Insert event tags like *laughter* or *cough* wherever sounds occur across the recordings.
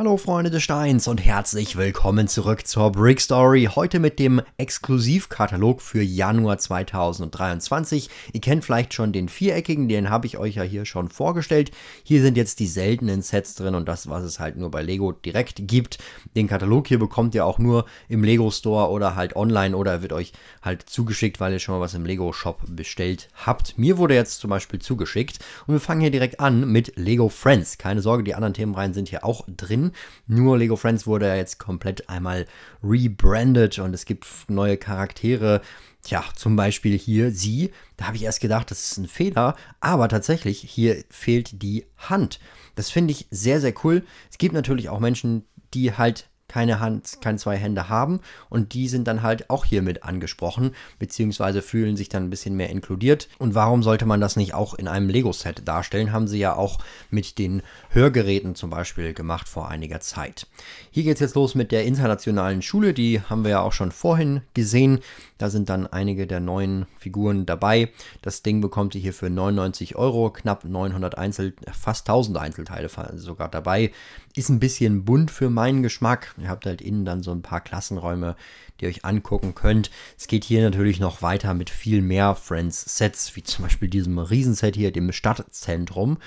Hallo Freunde des Steins und herzlich willkommen zurück zur Brick Story. Heute mit dem Exklusivkatalog für Januar 2023. Ihr kennt vielleicht schon den viereckigen, den habe ich euch ja hier schon vorgestellt. Hier sind jetzt die seltenen Sets drin und das, was es halt nur bei Lego direkt gibt. Den Katalog hier bekommt ihr auch nur im Lego Store oder halt online oder wird euch halt zugeschickt, weil ihr schon mal was im Lego Shop bestellt habt. Mir wurde jetzt zum Beispiel zugeschickt und wir fangen hier direkt an mit Lego Friends. Keine Sorge, die anderen Themenreihen sind hier auch drin. Nur Lego Friends wurde ja jetzt komplett einmal rebranded und es gibt neue Charaktere. Tja, zum Beispiel hier sie. Da habe ich erst gedacht, das ist ein Fehler, aber tatsächlich, hier fehlt die Hand. Das finde ich sehr, sehr cool. Es gibt natürlich auch Menschen, die halt keine Hand, keine zwei Hände haben und die sind dann halt auch hiermit angesprochen, beziehungsweise fühlen sich dann ein bisschen mehr inkludiert. Und warum sollte man das nicht auch in einem Lego-Set darstellen? Haben sie ja auch mit den Hörgeräten zum Beispiel gemacht vor einiger Zeit. Hier geht es jetzt los mit der internationalen Schule, die haben wir ja auch schon vorhin gesehen. Da sind dann einige der neuen Figuren dabei. Das Ding bekommt ihr hier für 99 Euro, knapp 900 Einzel, fast 1000 Einzelteile sogar dabei. Ist ein bisschen bunt für meinen Geschmack. Ihr habt halt innen dann so ein paar Klassenräume, die ihr euch angucken könnt. Es geht hier natürlich noch weiter mit viel mehr Friends-Sets, wie zum Beispiel diesem Riesenset hier, dem Stadtzentrum.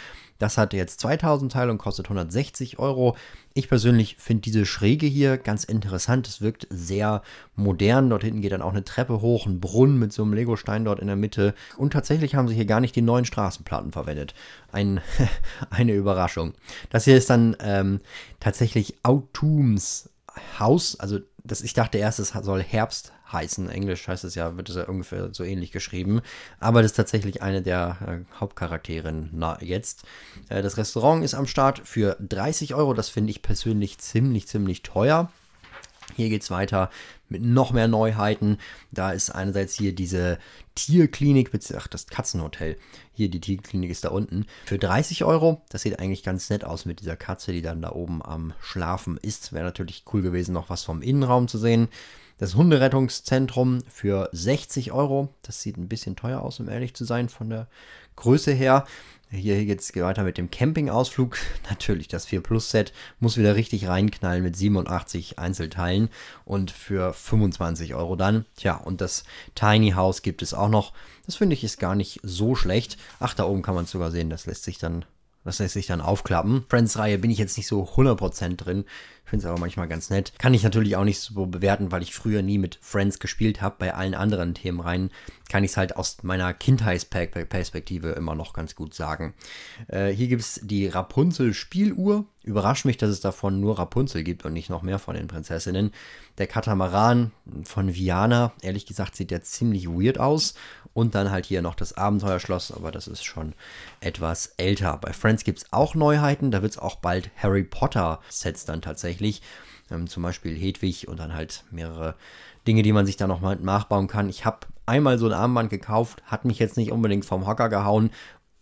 Das hatte jetzt 2000 Teile und kostet 160 Euro. Ich persönlich finde diese Schräge hier ganz interessant. Es wirkt sehr modern. Dort hinten geht dann auch eine Treppe hoch, ein Brunnen mit so einem Lego-Stein dort in der Mitte. Und tatsächlich haben sie hier gar nicht die neuen Straßenplatten verwendet. Ein, *laughs* eine Überraschung. Das hier ist dann ähm, tatsächlich Autums Haus, also das, ich dachte erst, es soll Herbst heißen. Englisch heißt es ja, wird es ja ungefähr so ähnlich geschrieben. Aber das ist tatsächlich eine der äh, Hauptcharakterinnen jetzt. Äh, das Restaurant ist am Start für 30 Euro. Das finde ich persönlich ziemlich, ziemlich teuer. Hier geht es weiter mit noch mehr Neuheiten. Da ist einerseits hier diese Tierklinik, ach, das Katzenhotel. Hier, die Tierklinik ist da unten. Für 30 Euro. Das sieht eigentlich ganz nett aus mit dieser Katze, die dann da oben am Schlafen ist. Wäre natürlich cool gewesen, noch was vom Innenraum zu sehen. Das Hunderettungszentrum für 60 Euro. Das sieht ein bisschen teuer aus, um ehrlich zu sein, von der Größe her. Hier geht es weiter mit dem Campingausflug. *laughs* Natürlich, das 4 Plus Set muss wieder richtig reinknallen mit 87 Einzelteilen und für 25 Euro dann. Tja, und das Tiny House gibt es auch noch. Das finde ich ist gar nicht so schlecht. Ach, da oben kann man es sogar sehen. Das lässt sich dann was lässt sich dann aufklappen. Friends-Reihe bin ich jetzt nicht so 100% drin. Ich finde es aber manchmal ganz nett. Kann ich natürlich auch nicht so bewerten, weil ich früher nie mit Friends gespielt habe. Bei allen anderen Themenreihen kann ich es halt aus meiner Kindheitsperspektive immer noch ganz gut sagen. Äh, hier gibt es die Rapunzel-Spieluhr. Überrascht mich, dass es davon nur Rapunzel gibt und nicht noch mehr von den Prinzessinnen. Der Katamaran von Viana, ehrlich gesagt, sieht ja ziemlich weird aus. Und dann halt hier noch das Abenteuerschloss, aber das ist schon etwas älter. Bei Friends gibt es auch Neuheiten, da wird es auch bald Harry Potter-Sets dann tatsächlich. Ähm, zum Beispiel Hedwig und dann halt mehrere Dinge, die man sich da nochmal nachbauen kann. Ich habe einmal so ein Armband gekauft, hat mich jetzt nicht unbedingt vom Hocker gehauen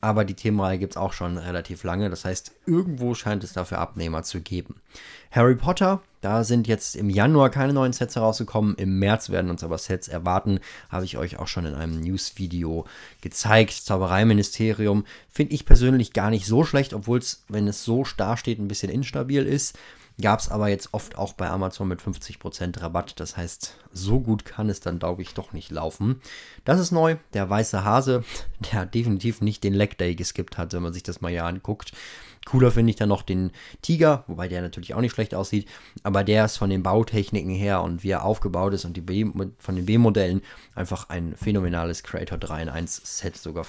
aber die Themenreihe gibt es auch schon relativ lange. Das heißt, irgendwo scheint es dafür Abnehmer zu geben. Harry Potter, da sind jetzt im Januar keine neuen Sets herausgekommen. Im März werden uns aber Sets erwarten. Habe ich euch auch schon in einem News-Video gezeigt. Zaubereiministerium finde ich persönlich gar nicht so schlecht, obwohl es, wenn es so starr steht, ein bisschen instabil ist. Gab es aber jetzt oft auch bei Amazon mit 50% Rabatt. Das heißt, so gut kann es dann, glaube ich, doch nicht laufen. Das ist neu. Der weiße Hase, *laughs* der definitiv nicht den Leg Day geskippt hat, wenn man sich das mal ja anguckt. Cooler finde ich dann noch den Tiger, wobei der natürlich auch nicht schlecht aussieht. Aber der ist von den Bautechniken her und wie er aufgebaut ist und die B von den B-Modellen einfach ein phänomenales Creator 3 in 1 Set. Sogar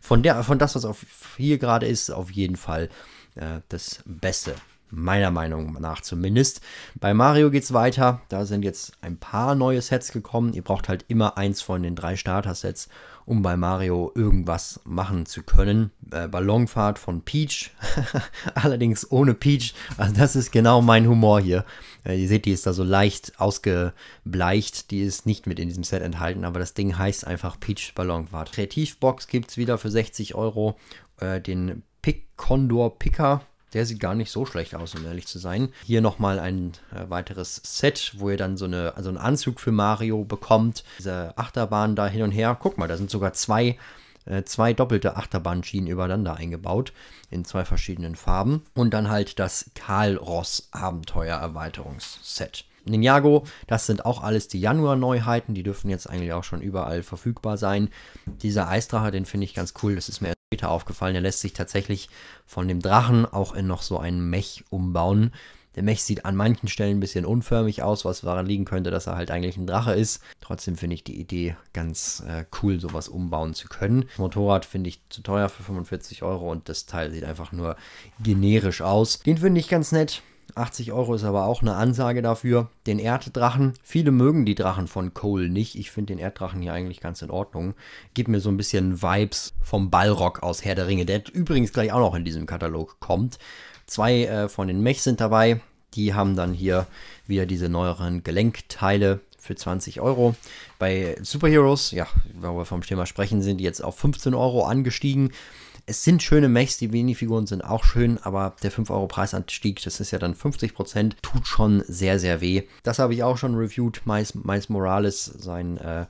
von, der, von das, was auf hier gerade ist, auf jeden Fall äh, das Beste. Meiner Meinung nach zumindest. Bei Mario geht es weiter. Da sind jetzt ein paar neue Sets gekommen. Ihr braucht halt immer eins von den drei Starter-Sets, um bei Mario irgendwas machen zu können. Äh, Ballonfahrt von Peach. *laughs* Allerdings ohne Peach. Also das ist genau mein Humor hier. Äh, ihr seht, die ist da so leicht ausgebleicht. Die ist nicht mit in diesem Set enthalten, aber das Ding heißt einfach Peach Ballonfahrt. Kreativbox gibt es wieder für 60 Euro. Äh, den Pick Condor Picker der sieht gar nicht so schlecht aus, um ehrlich zu sein. Hier nochmal ein äh, weiteres Set, wo ihr dann so, eine, also einen Anzug für Mario bekommt. Diese Achterbahn da hin und her. Guck mal, da sind sogar zwei äh, zwei doppelte Achterbahnschienen übereinander eingebaut in zwei verschiedenen Farben und dann halt das Karl Ross Abenteuer Erweiterungsset. Ninjago, das sind auch alles die Januar-Neuheiten, die dürfen jetzt eigentlich auch schon überall verfügbar sein. Dieser Eisdrache, den finde ich ganz cool, das ist mir später aufgefallen, der lässt sich tatsächlich von dem Drachen auch in noch so einen Mech umbauen. Der Mech sieht an manchen Stellen ein bisschen unförmig aus, was daran liegen könnte, dass er halt eigentlich ein Drache ist. Trotzdem finde ich die Idee ganz äh, cool, sowas umbauen zu können. Das Motorrad finde ich zu teuer für 45 Euro und das Teil sieht einfach nur generisch aus. Den finde ich ganz nett. 80 Euro ist aber auch eine Ansage dafür. Den Erddrachen. Viele mögen die Drachen von Cole nicht. Ich finde den Erddrachen hier eigentlich ganz in Ordnung. Gibt mir so ein bisschen Vibes vom Ballrock aus Herr der Ringe, der übrigens gleich auch noch in diesem Katalog kommt. Zwei äh, von den Mech sind dabei. Die haben dann hier wieder diese neueren Gelenkteile für 20 Euro. Bei Superheroes, ja, wenn wir vom Thema sprechen, sind die jetzt auf 15 Euro angestiegen. Es sind schöne Mechs, die Minifiguren sind auch schön, aber der 5-Euro-Preisanstieg, das ist ja dann 50%, tut schon sehr, sehr weh. Das habe ich auch schon reviewed. Miles, Miles Morales, sein äh,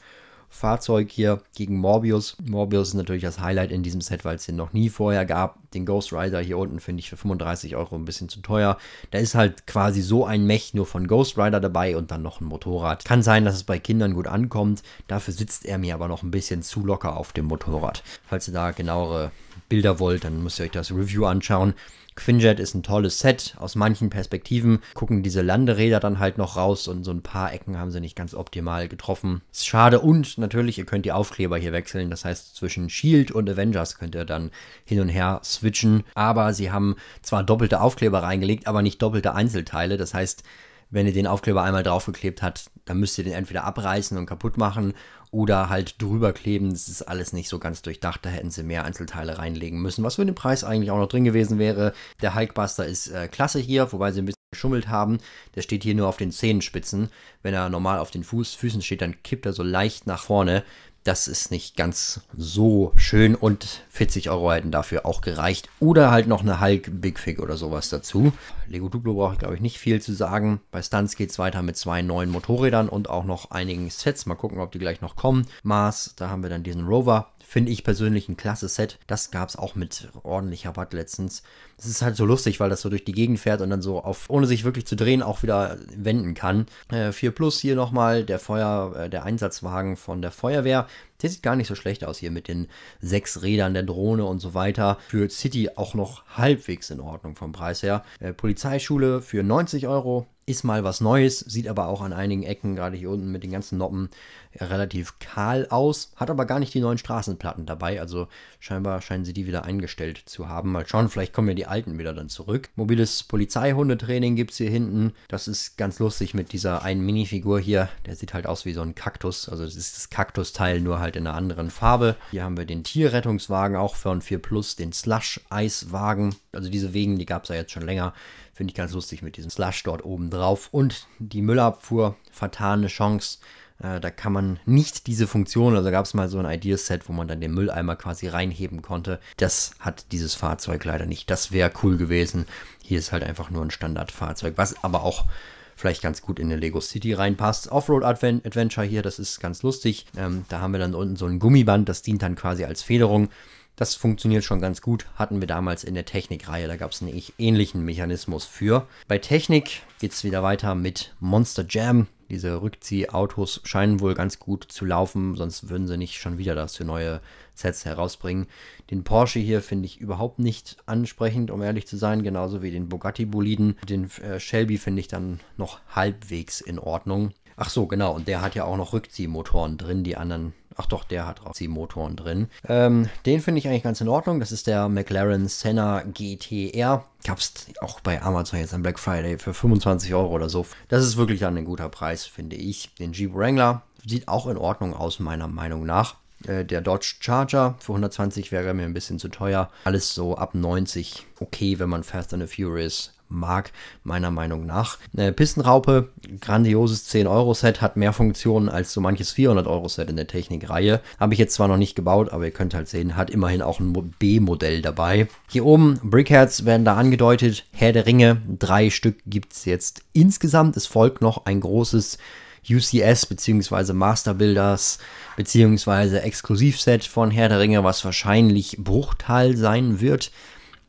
Fahrzeug hier gegen Morbius. Morbius ist natürlich das Highlight in diesem Set, weil es den noch nie vorher gab. Den Ghost Rider hier unten finde ich für 35 Euro ein bisschen zu teuer. Da ist halt quasi so ein Mech nur von Ghost Rider dabei und dann noch ein Motorrad. Kann sein, dass es bei Kindern gut ankommt. Dafür sitzt er mir aber noch ein bisschen zu locker auf dem Motorrad. Falls ihr da genauere Bilder wollt, dann müsst ihr euch das Review anschauen. Quinjet ist ein tolles Set aus manchen Perspektiven. Gucken diese Landeräder dann halt noch raus und so ein paar Ecken haben sie nicht ganz optimal getroffen. Ist schade und natürlich, ihr könnt die Aufkleber hier wechseln. Das heißt, zwischen Shield und Avengers könnt ihr dann hin und her switchen. Aber sie haben zwar doppelte Aufkleber reingelegt, aber nicht doppelte Einzelteile. Das heißt, wenn ihr den Aufkleber einmal draufgeklebt habt, dann müsst ihr den entweder abreißen und kaputt machen oder halt drüber kleben. Das ist alles nicht so ganz durchdacht. Da hätten sie mehr Einzelteile reinlegen müssen, was für den Preis eigentlich auch noch drin gewesen wäre. Der Hulkbuster ist äh, klasse hier, wobei sie ein bisschen geschummelt haben. Der steht hier nur auf den Zehenspitzen. Wenn er normal auf den Fuß, Füßen steht, dann kippt er so leicht nach vorne. Das ist nicht ganz so schön und 40 Euro hätten dafür auch gereicht. Oder halt noch eine Hulk Big Fig oder sowas dazu. Lego Duplo brauche ich glaube ich nicht viel zu sagen. Bei Stunts geht es weiter mit zwei neuen Motorrädern und auch noch einigen Sets. Mal gucken, ob die gleich noch kommen. Mars, da haben wir dann diesen Rover. Finde ich persönlich ein klasse Set. Das gab es auch mit ordentlicher Rabatt letztens. Es ist halt so lustig, weil das so durch die Gegend fährt und dann so auf, ohne sich wirklich zu drehen, auch wieder wenden kann. Äh, 4 Plus hier nochmal, der Feuer, äh, der Einsatzwagen von der Feuerwehr. Der sieht gar nicht so schlecht aus hier mit den sechs Rädern der Drohne und so weiter. Für City auch noch halbwegs in Ordnung vom Preis her. Äh, Polizeischule für 90 Euro. Ist mal was Neues, sieht aber auch an einigen Ecken, gerade hier unten mit den ganzen Noppen, relativ kahl aus. Hat aber gar nicht die neuen Straßenplatten dabei, also scheinbar scheinen sie die wieder eingestellt zu haben. Mal schauen, vielleicht kommen ja die alten wieder dann zurück. Mobiles Polizeihundetraining gibt es hier hinten. Das ist ganz lustig mit dieser einen Minifigur hier. Der sieht halt aus wie so ein Kaktus, also das ist das Kaktusteil nur halt halt in einer anderen Farbe. Hier haben wir den Tierrettungswagen auch für ein 4 Plus, den Slush-Eiswagen. Also diese Wegen, die gab es ja jetzt schon länger. Finde ich ganz lustig mit diesem Slush dort oben drauf. Und die Müllabfuhr, vertane Chance. Äh, da kann man nicht diese Funktion, also gab es mal so ein Ideaset, wo man dann den Mülleimer quasi reinheben konnte. Das hat dieses Fahrzeug leider nicht. Das wäre cool gewesen. Hier ist halt einfach nur ein Standardfahrzeug, was aber auch vielleicht ganz gut in eine Lego City reinpasst. Offroad Adventure hier, das ist ganz lustig. Ähm, da haben wir dann unten so ein Gummiband, das dient dann quasi als Federung. Das funktioniert schon ganz gut, hatten wir damals in der Technikreihe, da gab es einen e-, ähnlichen Mechanismus für. Bei Technik geht es wieder weiter mit Monster Jam. Diese Rückziehautos scheinen wohl ganz gut zu laufen, sonst würden sie nicht schon wieder das für neue Sets herausbringen. Den Porsche hier finde ich überhaupt nicht ansprechend, um ehrlich zu sein, genauso wie den Bugatti-Boliden. Den äh, Shelby finde ich dann noch halbwegs in Ordnung. Ach so, genau, und der hat ja auch noch Rückziehmotoren drin, die anderen Ach doch, der hat auch Razi-Motoren drin. Ähm, den finde ich eigentlich ganz in Ordnung. Das ist der McLaren Senna GTR. es auch bei Amazon jetzt am Black Friday für 25 Euro oder so. Das ist wirklich dann ein guter Preis, finde ich. Den Jeep Wrangler sieht auch in Ordnung aus, meiner Meinung nach. Äh, der Dodge Charger für 120 wäre mir ein bisschen zu teuer. Alles so ab 90 okay, wenn man Fast and the Furious mag, meiner Meinung nach. Eine äh, Pistenraupe, grandioses 10-Euro-Set, hat mehr Funktionen als so manches 400-Euro-Set in der Technikreihe. Habe ich jetzt zwar noch nicht gebaut, aber ihr könnt halt sehen, hat immerhin auch ein B-Modell dabei. Hier oben, Brickheads werden da angedeutet, Herr der Ringe, drei Stück gibt es jetzt insgesamt. Es folgt noch ein großes UCS bzw. Master Builders beziehungsweise Exklusivset von Herr der Ringe, was wahrscheinlich Bruchteil sein wird.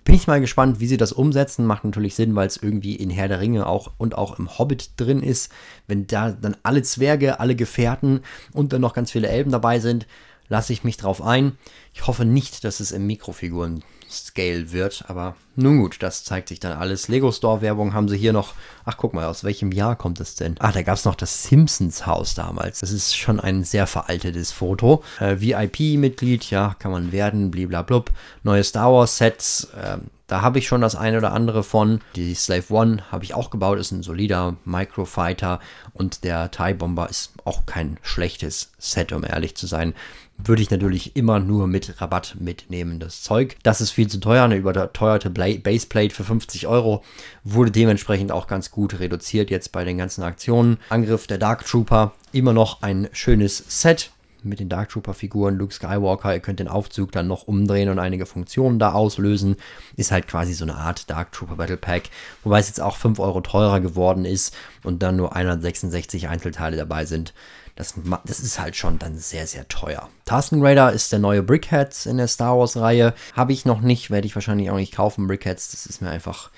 Bin ich mal gespannt, wie sie das umsetzen. Macht natürlich Sinn, weil es irgendwie in Herr der Ringe auch und auch im Hobbit drin ist. Wenn da dann alle Zwerge, alle Gefährten und dann noch ganz viele Elben dabei sind, lasse ich mich drauf ein. Ich hoffe nicht, dass es im Mikrofiguren-Scale wird, aber nun gut, das zeigt sich dann alles. Lego Store-Werbung haben sie hier noch. Ach, guck mal, aus welchem Jahr kommt es denn? Ah, da gab es noch das Simpsons-Haus damals. Das ist schon ein sehr veraltetes Foto. Äh, VIP-Mitglied, ja, kann man werden, bliblablub. Neue Star Wars-Sets, äh, da habe ich schon das eine oder andere von. Die Slave One habe ich auch gebaut, ist ein solider Microfighter und der TIE Bomber ist auch kein schlechtes Set, um ehrlich zu sein. Würde ich natürlich immer nur mit mit Rabatt mitnehmen. Das Zeug, das ist viel zu teuer. Eine überteuerte Baseplate für 50 Euro wurde dementsprechend auch ganz gut reduziert jetzt bei den ganzen Aktionen. Angriff der Dark Trooper, immer noch ein schönes Set mit den Dark Trooper Figuren, Luke Skywalker, ihr könnt den Aufzug dann noch umdrehen und einige Funktionen da auslösen. Ist halt quasi so eine Art Dark Trooper Battle Pack, wobei es jetzt auch 5 Euro teurer geworden ist und dann nur 166 Einzelteile dabei sind. Das, das ist halt schon dann sehr, sehr teuer. Task Raider ist der neue Brickheads in der Star Wars-Reihe. Habe ich noch nicht, werde ich wahrscheinlich auch nicht kaufen. Brickheads, das ist mir einfach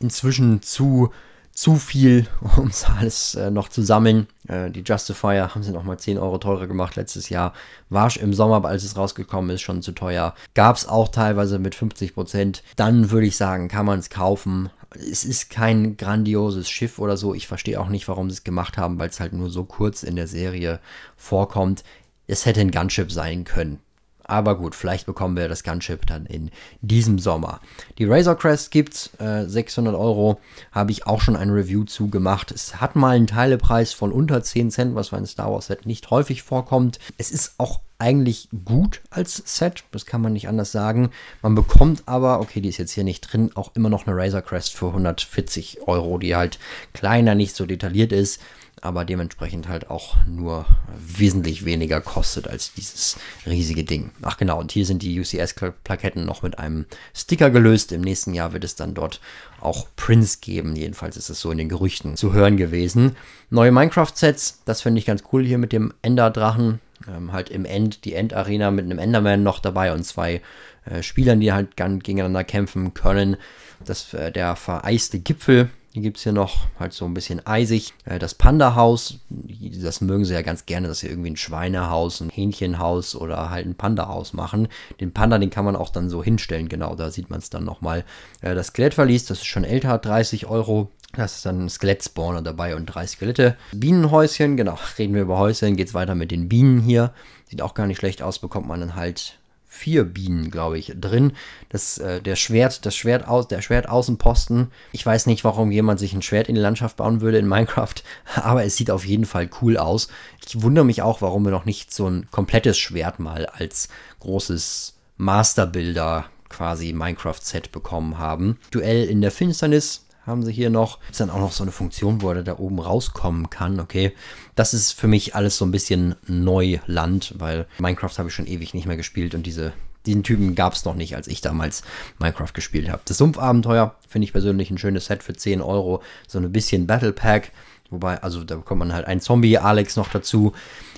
inzwischen zu zu viel, *laughs* um es alles äh, noch zu sammeln. Äh, die Justifier haben sie nochmal 10 Euro teurer gemacht letztes Jahr. War im Sommer, als es rausgekommen ist, schon zu teuer. Gab es auch teilweise mit 50 Prozent. Dann würde ich sagen, kann man es kaufen, es ist kein grandioses Schiff oder so. Ich verstehe auch nicht, warum sie es gemacht haben, weil es halt nur so kurz in der Serie vorkommt. Es hätte ein Gunship sein können. Aber gut, vielleicht bekommen wir das Gunship dann in diesem Sommer. Die Razor Crest gibt's, äh, 600 Euro, habe ich auch schon ein Review zu gemacht. Es hat mal einen Teilepreis von unter 10 Cent, was bei einem Star Wars Set nicht häufig vorkommt. Es ist auch eigentlich gut als Set, das kann man nicht anders sagen. Man bekommt aber, okay, die ist jetzt hier nicht drin, auch immer noch eine Razor Crest für 140 Euro, die halt kleiner, nicht so detailliert ist aber dementsprechend halt auch nur wesentlich weniger kostet als dieses riesige Ding. Ach genau, und hier sind die UCS-Plaketten noch mit einem Sticker gelöst. Im nächsten Jahr wird es dann dort auch Prints geben. Jedenfalls ist es so in den Gerüchten zu hören gewesen. Neue Minecraft-Sets, das finde ich ganz cool hier mit dem Ender-Drachen. Ähm, halt im End, die End-Arena mit einem Enderman noch dabei und zwei äh, Spielern, die halt gegeneinander kämpfen können. Das, äh, der vereiste Gipfel die gibt es hier noch, halt so ein bisschen eisig. Äh, das Panda-Haus, das mögen sie ja ganz gerne, dass sie irgendwie ein Schweinehaus, ein Hähnchenhaus oder halt ein Panda-Haus machen. Den Panda, den kann man auch dann so hinstellen, genau, da sieht man es dann nochmal. Äh, das Skelettverlies, das ist schon älter, 30 Euro. Das ist dann ein Skelettsspawner dabei und drei Skelette. Bienenhäuschen, genau, *laughs* reden wir über Häuschen, geht es weiter mit den Bienen hier. Sieht auch gar nicht schlecht aus, bekommt man dann halt vier Bienen, glaube ich, drin. Das, äh, der Schwert, das Schwert aus, der Schwertaußenposten. Ich weiß nicht, warum jemand sich ein Schwert in die Landschaft bauen würde in Minecraft, *laughs* aber es sieht auf jeden Fall cool aus. Ich wundere mich auch, warum wir noch nicht so ein komplettes Schwert mal als großes Masterbuilder quasi Minecraft-Set bekommen haben. Duell in der Finsternis haben sie hier noch. Ist dann auch noch so eine Funktion, wo er da oben rauskommen kann, okay. Das ist für mich alles so ein bisschen Neuland, weil Minecraft habe ich schon ewig nicht mehr gespielt und diese diesen Typen gab es noch nicht, als ich damals Minecraft gespielt habe. Das Sumpfabenteuer finde ich persönlich ein schönes Set für 10 Euro. So ein bisschen Battle Pack. Wobei, also da bekommt man halt einen Zombie-Alex noch dazu.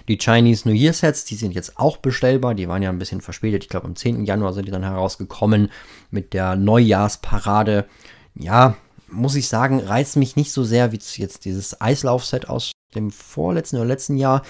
Die Chinese New Year Sets, die sind jetzt auch bestellbar. Die waren ja ein bisschen verspätet. Ich glaube, am 10. Januar sind die dann herausgekommen mit der Neujahrsparade. Ja, muss ich sagen, reizt mich nicht so sehr wie jetzt dieses Eislaufset aus dem vorletzten oder letzten Jahr.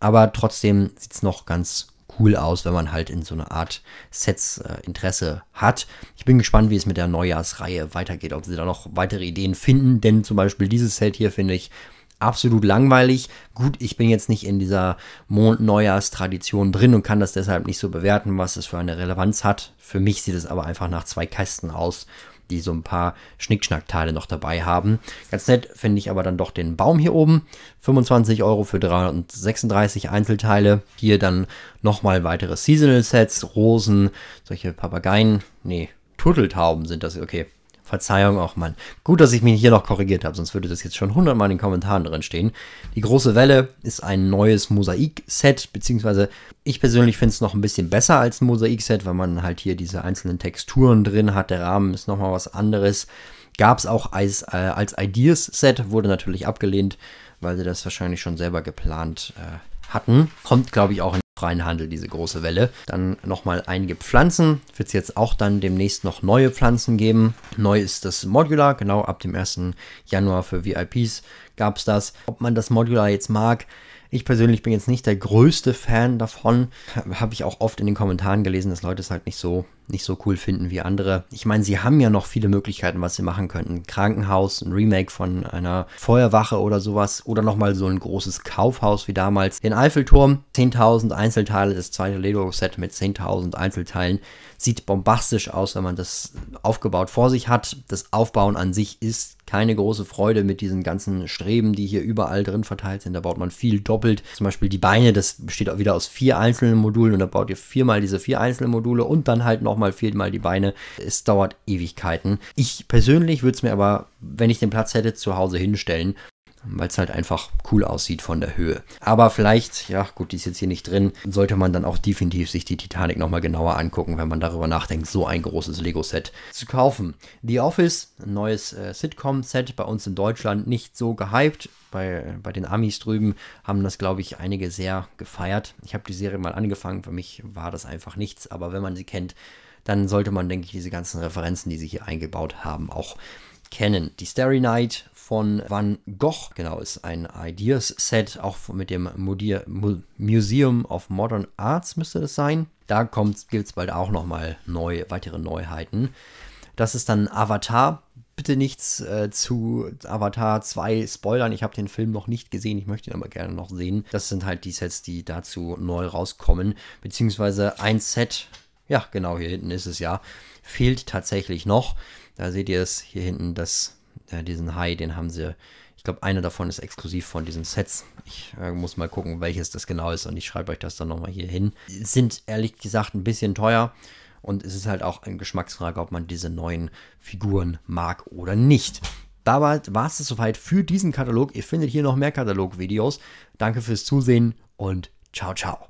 Aber trotzdem sieht es noch ganz cool aus, wenn man halt in so eine Art Sets äh, Interesse hat. Ich bin gespannt, wie es mit der Neujahrsreihe weitergeht, ob sie da noch weitere Ideen finden, denn zum Beispiel dieses Set hier finde ich absolut langweilig. Gut, ich bin jetzt nicht in dieser Mond-Neujahrstradition drin und kann das deshalb nicht so bewerten, was es für eine Relevanz hat. Für mich sieht es aber einfach nach zwei Kästen aus die so ein paar Schnickschnackteile noch dabei haben. Ganz nett finde ich aber dann doch den Baum hier oben. 25 Euro für 336 Einzelteile. Hier dann nochmal weitere Seasonal Sets, Rosen, solche Papageien, nee, Turteltauben sind das, okay. Verzeihung auch, Mann. Gut, dass ich mich hier noch korrigiert habe, sonst würde das jetzt schon hundertmal in den Kommentaren drin stehen. Die große Welle ist ein neues Mosaik-Set, beziehungsweise ich persönlich finde es noch ein bisschen besser als ein Mosaik-Set, weil man halt hier diese einzelnen Texturen drin hat. Der Rahmen ist nochmal was anderes. Gab es auch als, äh, als Ideas-Set, wurde natürlich abgelehnt, weil sie das wahrscheinlich schon selber geplant äh, hatten. Kommt, glaube ich, auch in den freien Handel, diese große Welle. Dann nochmal einige Pflanzen. Wird es jetzt auch dann demnächst noch neue Pflanzen geben. Neu ist das Modular, genau ab dem 1. Januar für VIPs gab es das. Ob man das Modular jetzt mag, ich persönlich bin jetzt nicht der größte Fan davon. Habe ich auch oft in den Kommentaren gelesen, dass Leute es halt nicht so nicht so cool finden wie andere. Ich meine, sie haben ja noch viele Möglichkeiten, was sie machen könnten. Ein Krankenhaus, ein Remake von einer Feuerwache oder sowas oder nochmal so ein großes Kaufhaus wie damals. Den Eiffelturm, 10.000 Einzelteile, das zweite Lego-Set mit 10.000 Einzelteilen. Sieht bombastisch aus, wenn man das aufgebaut vor sich hat. Das Aufbauen an sich ist keine große Freude mit diesen ganzen Streben, die hier überall drin verteilt sind. Da baut man viel doppelt. Zum Beispiel die Beine, das besteht auch wieder aus vier einzelnen Modulen und da baut ihr viermal diese vier einzelnen Module und dann halt noch auch mal fehlen mal die Beine. Es dauert Ewigkeiten. Ich persönlich würde es mir aber, wenn ich den Platz hätte, zu Hause hinstellen weil es halt einfach cool aussieht von der Höhe. Aber vielleicht, ja gut, die ist jetzt hier nicht drin, sollte man dann auch definitiv sich die Titanic nochmal genauer angucken, wenn man darüber nachdenkt, so ein großes Lego-Set zu kaufen. The Office, ein neues äh, Sitcom-Set, bei uns in Deutschland nicht so gehypt. Bei, bei den Amis drüben haben das, glaube ich, einige sehr gefeiert. Ich habe die Serie mal angefangen, für mich war das einfach nichts, aber wenn man sie kennt, dann sollte man, denke ich, diese ganzen Referenzen, die sie hier eingebaut haben, auch kennen. Die Starry Night von Van Gogh, genau, ist ein Ideas-Set, auch mit dem Museum of Modern Arts müsste das sein. Da gibt es bald auch nochmal neu, weitere Neuheiten. Das ist dann Avatar. Bitte nichts äh, zu Avatar 2 spoilern. Ich habe den Film noch nicht gesehen. Ich möchte ihn aber gerne noch sehen. Das sind halt die Sets, die dazu neu rauskommen. Beziehungsweise ein Set, ja, genau hier hinten ist es ja, fehlt tatsächlich noch. Da seht ihr es hier hinten, das, äh, diesen Hai, den haben sie, ich glaube, einer davon ist exklusiv von diesen Sets. Ich äh, muss mal gucken, welches das genau ist und ich schreibe euch das dann nochmal hier hin. Sind ehrlich gesagt ein bisschen teuer. Und es ist halt auch eine Geschmacksfrage, ob man diese neuen Figuren mag oder nicht. Dabei war es soweit für diesen Katalog. Ihr findet hier noch mehr Katalogvideos. Danke fürs Zusehen und ciao, ciao.